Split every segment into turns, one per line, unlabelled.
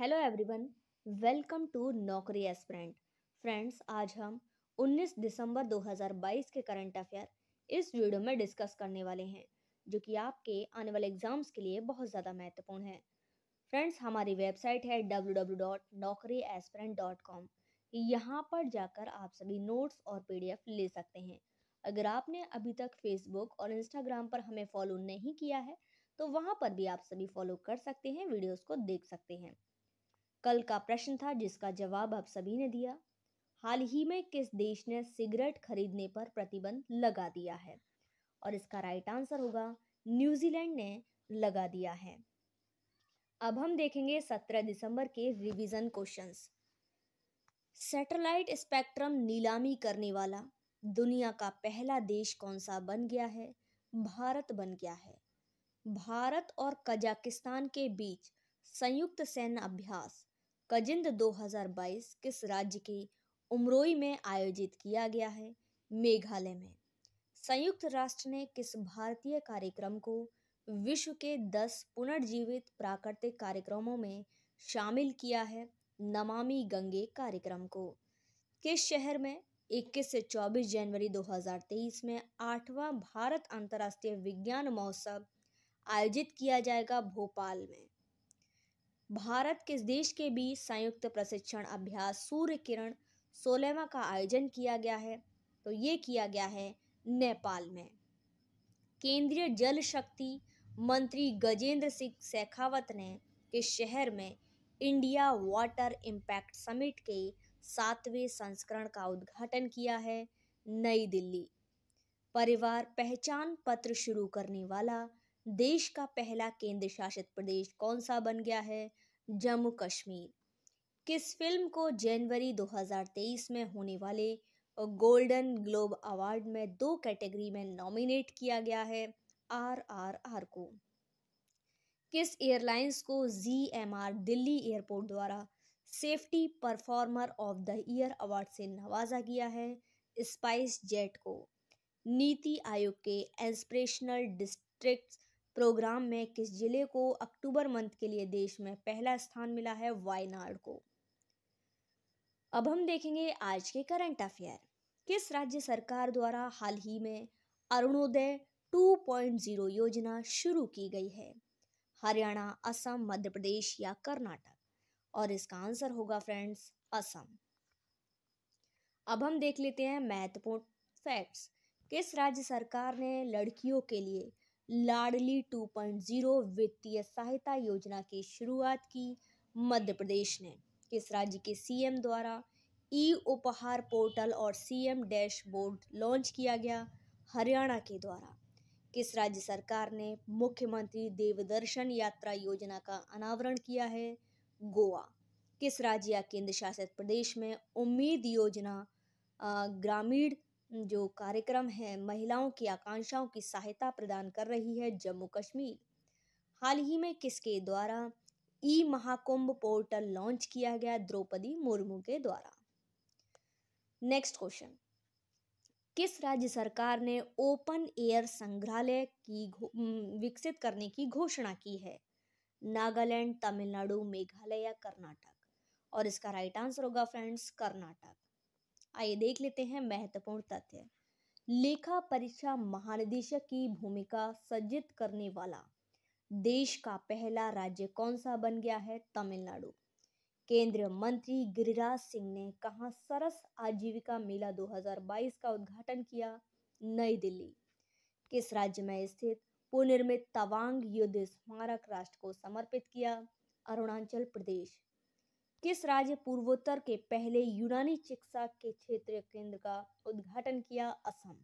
hello everyone welcome to Naukri aspirant friends आज हम 19 दिसंबर 2022 के करंट अफेयर इस वीडियो में डिस्कस करने वाले हैं जो कि आपके आने वाले एग्जाम्स के लिए बहुत ज़्यादा महत्वपूर्ण है फ्रेंड्स हमारी वेबसाइट है कॉम यहाँ पर जाकर आप सभी नोट्स और पीडीएफ ले सकते हैं अगर आपने अभी तक फेसबुक और इंस्टाग्राम पर हमें फॉलो नहीं किया है तो वहाँ पर भी आप सभी फॉलो कर सकते हैं वीडियोस को देख सकते हैं कल का प्रश्न था जिसका जवाब आप सभी ने दिया हाल ही में किस देश ने सिगरेट खरीदने पर प्रतिबंध लगा दिया है और इसका राइट आंसर होगा न्यूजीलैंड ने लगा दिया है अब हम देखेंगे 17 दिसंबर के रिवीजन क्वेश्चंस सैटेलाइट स्पेक्ट्रम नीलामी करने वाला दुनिया का पहला देश कौन सा बन गया है भारत बन गया है भारत और कजाकिस्तान के बीच संयुक्त सैन्य अभ्यास कजिंद 2022 किस राज्य के उमरोई में आयोजित किया गया है मेघालय में संयुक्त राष्ट्र ने किस भारतीय कार्यक्रम को विश्व के 10 पुनर्जीवित प्राकृतिक कार्यक्रमों में शामिल किया है नमामि गंगे कार्यक्रम को किस शहर में 21 से 24 जनवरी 2023 में आठवां भारत अंतर्राष्ट्रीय विज्ञान महोत्सव आयोजित किया जाएगा भोपाल में भारत किस देश के बीच संयुक्त प्रशिक्षण अभ्यास सूर्य किरण सोलहवा का आयोजन किया गया है तो ये किया गया है नेपाल में केंद्रीय जल शक्ति मंत्री गजेंद्र सिंह शेखावत ने किस शहर में इंडिया वाटर इम्पैक्ट समिट के सातवें संस्करण का उद्घाटन किया है नई दिल्ली परिवार पहचान पत्र शुरू करने वाला देश का पहला केंद्र शासित प्रदेश कौन सा बन गया है जम्मू कश्मीर किस फिल्म को जनवरी 2023 में होने वाले गोल्डन ग्लोब अवार्ड में दो कैटेगरी में नॉमिनेट किया गया है आर आर आर को किस एयरलाइंस को G M R Delhi airport द्वारा safety performer of the year award से नवाजा गया है स्पाइस जेट को नीति आयोग के इंस्परेशनल डिस्ट्रिक्ट प्रोग्राम में किस ज़िले को अक्टूबर मंथ के लिए देश में पहला स्थान मिला है वायनाड को अब हम देखेंगे आज के करंट अफेयर किस राज्य सरकार द्वारा हाल ही में अरुणोदय 2.0 योजना शुरू की गई है हरियाणा असम मध्य प्रदेश या कर्नाटक और इसका आंसर होगा फ्रेंड्स असम अब हम देख लेते हैं महत्वपूर्ण फैक्ट्स किस राज्य सरकार ने लड़कियों के लिए लाडली 2.0 वित्तीय सहायता योजना की शुरुआत की मध्य प्रदेश ने किस राज्य के सीएम द्वारा ई उपहार पोर्टल और सीएम डैशबोर्ड लॉन्च किया गया हरियाणा के द्वारा किस राज्य सरकार ने मुख्यमंत्री देवदर्शन यात्रा योजना का अनावरण किया है गोवा किस राज्य या केंद्र शासित प्रदेश में उम्मीद योजना ग्रामीण जो कार्यक्रम है महिलाओं की आकांक्षाओं की सहायता प्रदान कर रही है जम्मू कश्मीर हाल ही में किसके द्वारा ई महाकुंभ पोर्टल लॉन्च किया गया द्रौपदी मुर्मू के द्वारा नेक्स्ट क्वेश्चन किस राज्य सरकार ने ओपन एयर संग्रहालय की विकसित करने की घोषणा की है नागालैंड तमिलनाडु मेघालय या कर्नाटक और इसका राइट आंसर होगा फ्रेंड्स कर्नाटक आइए देख लेते हैं महत्वपूर्ण तथ्य लेखा परीक्षा महानिदेशक की भूमिका सज्जित करने वाला देश का पहला राज्य कौन सा बन गया है तमिलनाडु केंद्रीय मंत्री गिरिराज सिंह ने कहा सरस आजीविका मेला 2022 का उद्घाटन किया नई दिल्ली किस राज्य में स्थित पुनर्मित तवांग युद्ध स्मारक राष्ट्र को समर्पित किया अरुणाचल प्रदेश किस राज्य पूर्वोत्तर के पहले यूनानी चिकित्सा के क्षेत्रीय केंद्र का उद्घाटन किया असम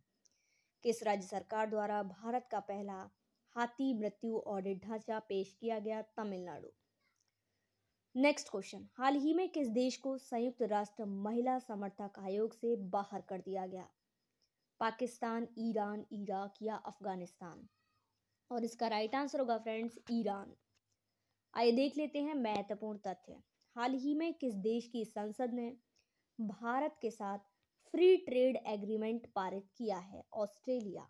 किस राज्य सरकार द्वारा भारत का पहला हाथी मृत्यु ऑडिट ढांचा पेश किया गया तमिलनाडु नेक्स्ट क्वेश्चन हाल ही में किस देश को संयुक्त राष्ट्र महिला समर्थक आयोग से बाहर कर दिया गया पाकिस्तान ईरान इराक या अफगानिस्तान और इसका राइट आंसर होगा फ्रेंड्स ईरान आइए देख लेते हैं महत्वपूर्ण तथ्य हाल ही में किस देश की संसद ने भारत के साथ फ्री ट्रेड एग्रीमेंट पारित किया है ऑस्ट्रेलिया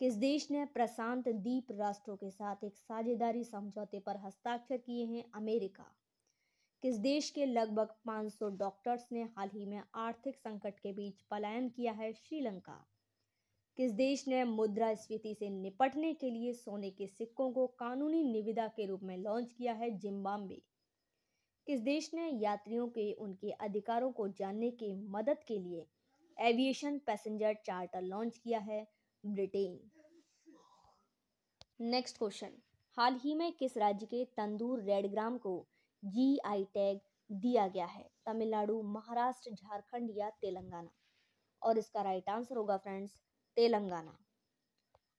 किस देश ने प्रशांत द्वीप राष्ट्रों के साथ एक साझेदारी समझौते पर हस्ताक्षर किए हैं अमेरिका किस देश के लगभग 500 डॉक्टर्स ने हाल ही में आर्थिक संकट के बीच पलायन किया है श्रीलंका किस देश ने मुद्रा स्फीति से निपटने के लिए सोने के सिक्कों को कानूनी निविदा के रूप में लॉन्च किया है जिम्बाब्वे इस देश ने यात्रियों के उनके अधिकारों को जानने के मदद के लिए एविएशन पैसेंजर चार्टर लॉन्च किया है ब्रिटेन नेक्स्ट क्वेश्चन हाल ही में किस राज्य के तंदूर रेडग्राम को जी आई टैग दिया गया है तमिलनाडु महाराष्ट्र झारखंड या तेलंगाना और इसका राइट आंसर होगा फ्रेंड्स तेलंगाना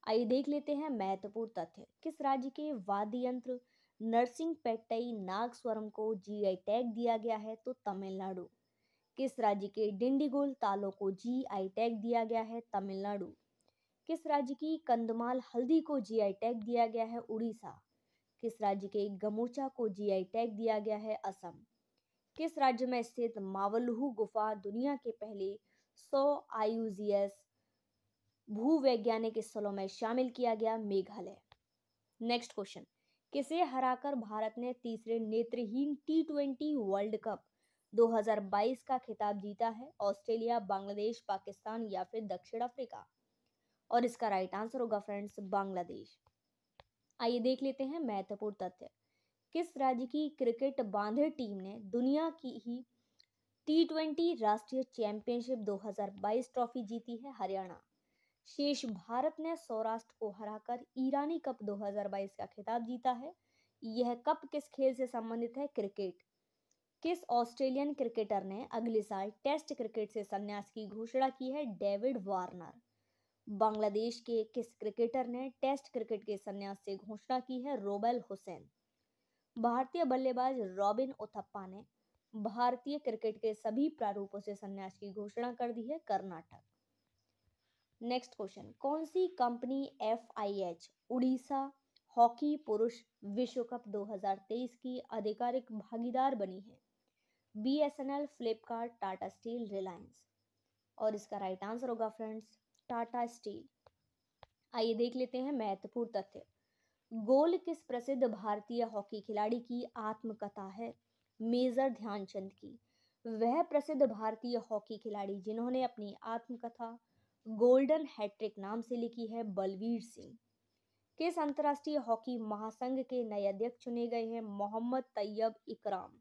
आइए देख लेते हैं महत्वपूर्ण तथ्य किस राज्य के वाद्य यंत्र नरसिंह पेट्टई नाग स्वरम को जीआई टैग दिया गया है तो तमिलनाडु किस राज्य के डिंडीगुल तालो को जीआई टैग दिया गया है तमिलनाडु किस राज्य की कंदमाल हल्दी को जीआई टैग दिया गया है उड़ीसा किस राज्य के गमोचा को जीआई टैग दिया गया है असम किस राज्य में स्थित मावलुहू गुफा दुनिया के पहले सौ आयुजीएस भूवैज्ञानिक स्थलों में शामिल किया गया मेघालय नेक्स्ट क्वेश्चन किसे हराकर भारत ने तीसरे नेत्रहीन टी ट्वेंटी वर्ल्ड कप 2022 का खिताब जीता है ऑस्ट्रेलिया बांग्लादेश पाकिस्तान या फिर दक्षिण अफ्रीका और इसका राइट आंसर होगा फ्रेंड्स बांग्लादेश आइए देख लेते हैं महत्वपूर्ण तथ्य किस राज्य की क्रिकेट बांधे टीम ने दुनिया की ही टी ट्वेंटी राष्ट्रीय चैंपियनशिप 2022 ट्रॉफी जीती है हरियाणा शेष भारत ने सौराष्ट्र को हराकर ईरानी कप 2022 का खिताब जीता है यह कप किस खेल से संबंधित है क्रिकेट किस ऑस्ट्रेलियन क्रिकेटर ने अगले साल टेस्ट क्रिकेट से संन्यास की घोषणा की है डेविड वार्नर बांग्लादेश के किस क्रिकेटर ने टेस्ट क्रिकेट के संन्यास से घोषणा की है रोबेल हुसैन भारतीय बल्लेबाज रॉबिन ओथप्पा ने भारतीय क्रिकेट के सभी प्रारूपों से संन्यास की घोषणा कर दी है कर्नाटक नेक्स्ट क्वेश्चन कौन सी company F I H Orissa hockey पुरुष विश्व कप 2023 की आधिकारिक भागीदार बनी है B S N L Flipkart Tata Steel Reliance और इसका राइट आंसर होगा फ्रेंड्स टाटा स्टील आइए देख लेते हैं महत्वपूर्ण तथ्य गोल किस प्रसिद्ध भारतीय हॉकी खिलाड़ी की आत्मकथा है मेजर ध्यानचंद की वह प्रसिद्ध भारतीय हॉकी खिलाड़ी जिन्होंने अपनी आत्मकथा गोल्डन हैट्रिक नाम से लिखी है बलवीर सिंह किस अंतर्राष्ट्रीय हॉकी महासंघ के नए अध्यक्ष चुने गए हैं मोहम्मद तैयब इकराम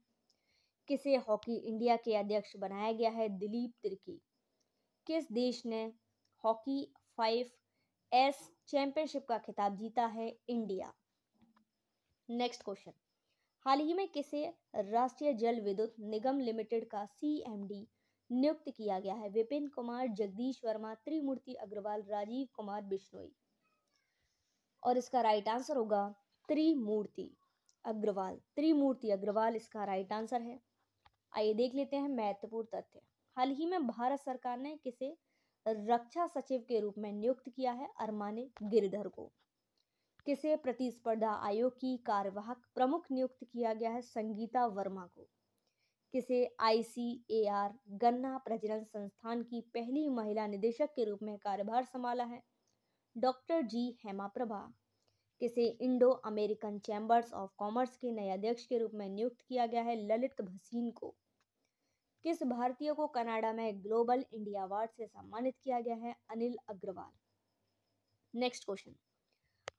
किसे हॉकी इंडिया के अध्यक्ष बनाया गया है दिलीप तिर्की किस देश ने हॉकी फाइव एस चैंपियनशिप का खिताब जीता है इंडिया नेक्स्ट क्वेश्चन हाल ही में किसे राष्ट्रीय जल विद्युत निगम लिमिटेड का सी नियुक्त किया गया है विपिन कुमार जगदीश वर्मा त्रिमूर्ति अग्रवाल राजीव कुमार बिश्नोई और इसका राइट आंसर होगा त्रिमूर्ति अग्रवाल त्रिमूर्ति अग्रवाल इसका राइट आंसर है आइए देख लेते हैं महत्वपूर्ण तथ्य हाल ही में भारत सरकार ने किसे रक्षा सचिव के रूप में नियुक्त किया है अरमाने गिरधर को किसे प्रतिस्पर्धा आयोग की कार्यवाहक प्रमुख नियुक्त किया गया है संगीता वर्मा को किसे आईसीएआर गन्ना प्रजनन संस्थान की पहली महिला निदेशक के रूप में कार्यभार संभाला है डॉक्टर जी हेमा प्रभा किसे Indo American chambers of commerce के नए अध्यक्ष के रूप में नियुक्त किया गया है ललित भसीन को किस भारतीय को कनाडा में ग्लोबल इंडिया अवार्ड से सम्मानित किया गया है अनिल अग्रवाल नेक्स्ट क्वेश्चन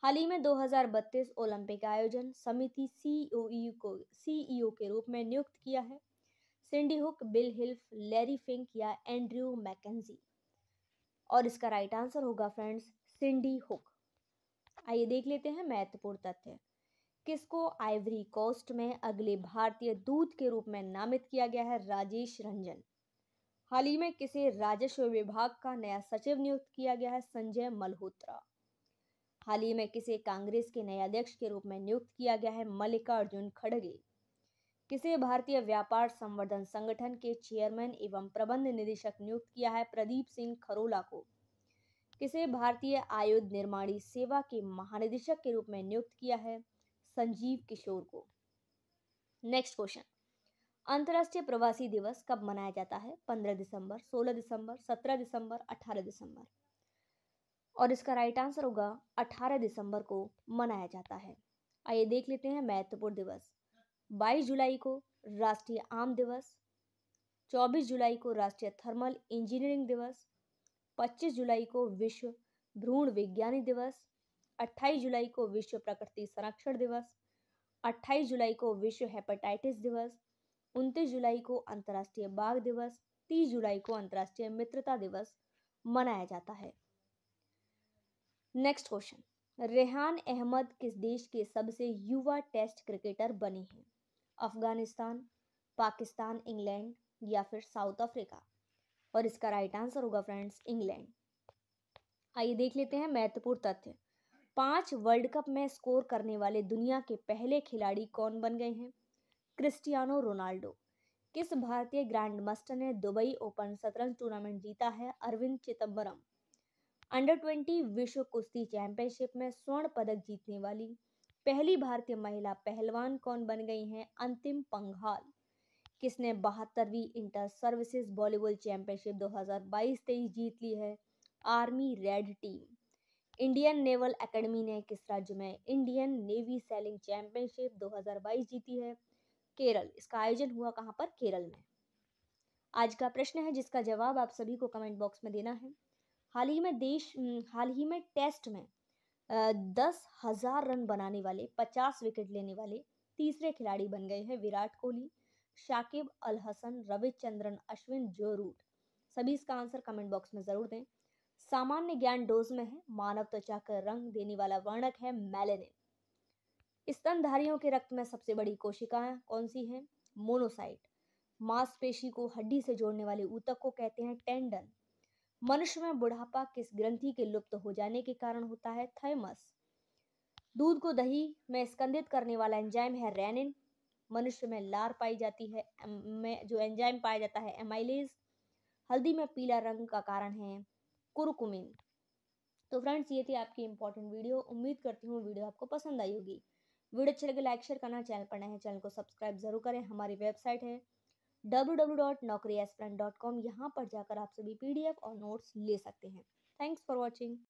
हाल ही में 2032 ओलंपिक आयोजन समिति सीईओ को सीईओ के रूप में नियुक्त किया है Cindy Hook Bill Hilf Larry Fink या एंड्रयू मैकेजी और इसका राइट आंसर होगा फ्रेंड्स सिंडी हुक आइए देख लेते हैं महत्वपूर्ण तथ्य किसको आइवरी कोस्ट में अगले भारतीय दूत के रूप में नामित किया गया है राजेश रंजन हाल ही में किसे राजस्व विभाग का नया सचिव नियुक्त किया गया है संजय मल्होत्रा हाल ही में किसे कांग्रेस के नए अध्यक्ष के रूप में नियुक्त किया गया है मल्लिकार्जुन खड़गे किसे भारतीय व्यापार संवर्धन संगठन के चेयरमैन एवं प्रबंध निदेशक नियुक्त किया है प्रदीप सिंह खरोला को किसे भारतीय आयुध निर्माणी सेवा के महानिदेशक के रूप में नियुक्त किया है संजीव किशोर को नेक्स्ट क्वेश्चन अंतर्राष्ट्रीय प्रवासी दिवस कब मनाया जाता है पंद्रह दिसंबर सोलह दिसंबर सत्रह दिसंबर अठारह दिसंबर और इसका राइट आंसर होगा अठारह दिसंबर को मनाया जाता है आइए देख लेते हैं महत्वपूर्ण दिवस 22 जुलाई को राष्ट्रीय आम दिवस 24 जुलाई को राष्ट्रीय थर्मल इंजीनियरिंग दिवस 25 जुलाई को विश्व भ्रूण विज्ञानी दिवस 28 जुलाई को विश्व प्रकृति संरक्षण दिवस 28 जुलाई को विश्व हेपेटाइटिस दिवस 29 जुलाई को अंतर्राष्ट्रीय बाघ दिवस 30 जुलाई को अंतर्राष्ट्रीय मित्रता दिवस मनाया जाता है नेक्स्ट क्वेश्चन रेहान अहमद किस देश के सबसे युवा टेस्ट क्रिकेटर बने हैं अफगानिस्तान पाकिस्तान इंग्लैंड या फिर साउथ अफ्रीका और इसका राइट आंसर होगा फ्रेंड्स इंग्लैंड आइए देख लेते हैं महत्वपूर्ण तथ्य पांच वर्ल्ड कप में स्कोर करने वाले दुनिया के पहले खिलाड़ी कौन बन गए हैं क्रिस्टियानो रोनाल्डो किस भारतीय ग्रैंड मास्टर ने दुबई ओपन शतरंज टूर्नामेंट जीता है अरविंद चिदम्बरम अंडर ट्वेंटी विश्व कुश्ती चैंपियनशिप में स्वर्ण पदक जीतने वाली पहली भारतीय महिला पहलवान कौन बन गई हैं अंतिम पंघाल किसने बहत्तरवीं इंटर सर्विसेज वॉलीबॉल चैंपियनशिप 2022-23 जीत ली है army red team Indian naval academy ने किस राज्य में इंडियन नेवी सेलिंग चैंपियनशिप 2022 जीती है केरल इसका आयोजन हुआ कहाँ पर केरल में आज का प्रश्न है जिसका जवाब आप सभी को कमेंट बॉक्स में देना है हाल ही में देश हाल ही में टेस्ट में दस हजार रन बनाने वाले पचास विकेट लेने वाले तीसरे खिलाड़ी बन गए हैं विराट कोहली शाकिब अल हसन रविचंद्रन अश्विन जो रूट सभी इसका आंसर कमेंट बॉक्स में ज़रूर दें सामान्य ज्ञान डोज में है मानव त्वचा का रंग देने वाला वर्णक है मेलेनिन स्तनधारियों के रक्त में सबसे बड़ी कोशिकाएं कौन सी हैं मोनोसाइट मांसपेशी को हड्डी से जोड़ने वाले ऊतक को कहते हैं टेंडन मनुष्य में बुढ़ापा किस ग्रंथि के लुप्त हो जाने के कारण होता है थाइमस दूध को दही में स्कंदित करने वाला एंजाइम है रेनिन मनुष्य में लार पाई जाती है में जो एंजाइम पाया जाता है एमाइलेज हल्दी में पीला रंग का कारण है कुरकुमिन तो फ्रेंड्स ये थी आपकी इंपॉर्टेंट वीडियो उम्मीद करती हूँ वीडियो आपको पसंद आई होगी वीडियो अच्छी लगे लाइक शेयर करना चैनल पर नए चैनल को सब्सक्राइब जरूर करें हमारी वेबसाइट है डब्ल्यू यहाँ पर जाकर आप सभी पीडीएफ और नोट्स ले सकते हैं थैंक्स फॉर वॉचिंग